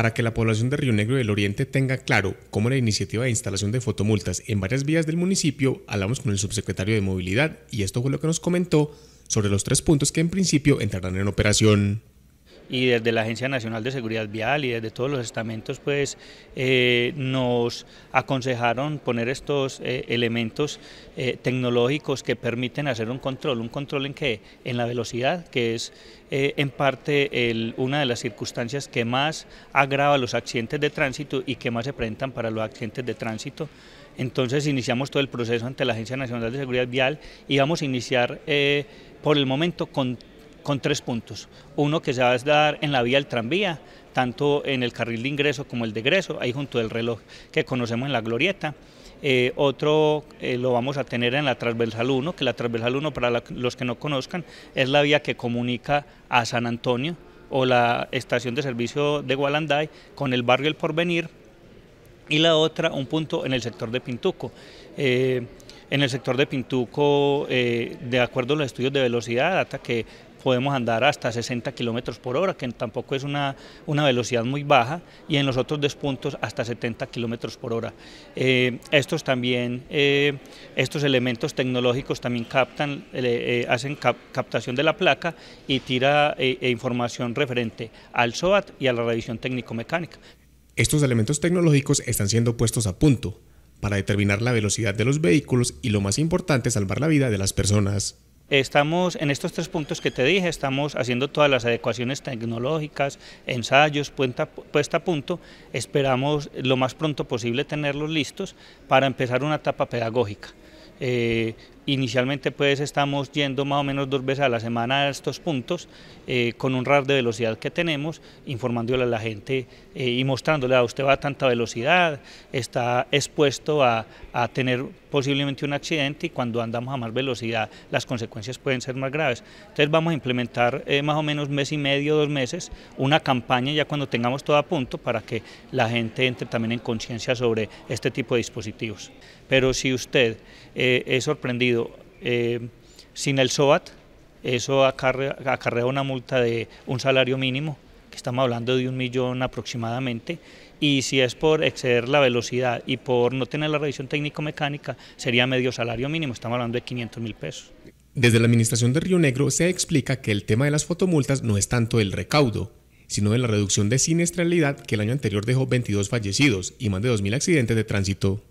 Para que la población de Río Negro del Oriente tenga claro cómo la iniciativa de instalación de fotomultas en varias vías del municipio, hablamos con el subsecretario de Movilidad y esto fue lo que nos comentó sobre los tres puntos que en principio entrarán en operación y desde la Agencia Nacional de Seguridad Vial y desde todos los estamentos pues eh, nos aconsejaron poner estos eh, elementos eh, tecnológicos que permiten hacer un control, un control en que en la velocidad, que es en parte una de las circunstancias que más agrava los accidentes de tránsito y que más se presentan para los accidentes de tránsito. Entonces iniciamos todo el proceso ante la Agencia Nacional de Seguridad Vial y vamos a iniciar por el momento con con tres puntos. Uno que se va a dar en la vía del tranvía, tanto en el carril de ingreso como el de egreso, ahí junto del reloj que conocemos en la glorieta. Eh, otro eh, lo vamos a tener en la transversal 1, que la transversal 1 para los que no conozcan es la vía que comunica a San Antonio o la estación de servicio de Gualanday con el barrio El Porvenir y la otra un punto en el sector de Pintuco. Eh, en el sector de Pintuco, de acuerdo a los estudios de velocidad, data que podemos andar hasta 60 kilómetros por hora, que tampoco es una, velocidad muy baja, y en los otros dos puntos hasta 70 kilómetros por hora. Eh, estos también, eh, estos elementos tecnológicos también captan, eh, hacen captación de la placa y tira e información referente al SOAT y a la revisión técnico-mecánica. Estos elementos tecnológicos están siendo puestos a punto para determinar la velocidad de los vehículos y lo más importante, salvar la vida de las personas. Estamos en estos tres puntos que te dije, estamos haciendo todas las adecuaciones tecnológicas, ensayos, puesta, a punto. Esperamos lo más pronto posible tenerlos listos para empezar una etapa pedagógica. Eh, Inicialmente pues estamos yendo más o menos dos veces a la semana a estos puntos eh, con un RAR de velocidad que tenemos, informándole a la gente eh, y mostrándole a ah, usted va a tanta velocidad, está expuesto a, tener posiblemente un accidente y cuando andamos a más velocidad las consecuencias pueden ser más graves. Entonces vamos a implementar eh, más o menos mes y medio, dos meses, una campaña ya cuando tengamos todo a punto para que la gente entre también en conciencia sobre este tipo de dispositivos. Pero si usted es sorprendido eh, sin el SOAT, eso acarrea, acarrea una multa de un salario mínimo, que estamos hablando de un millón aproximadamente, y si es por exceder la velocidad y por no tener la revisión técnico-mecánica, sería medio salario mínimo, estamos hablando de 500 mil pesos. Desde la Administración de Río Negro se explica que el tema de las fotomultas no es tanto el recaudo, sino de la reducción de siniestralidad que el año anterior dejó 22 fallecidos y más de 2.000 accidentes de tránsito.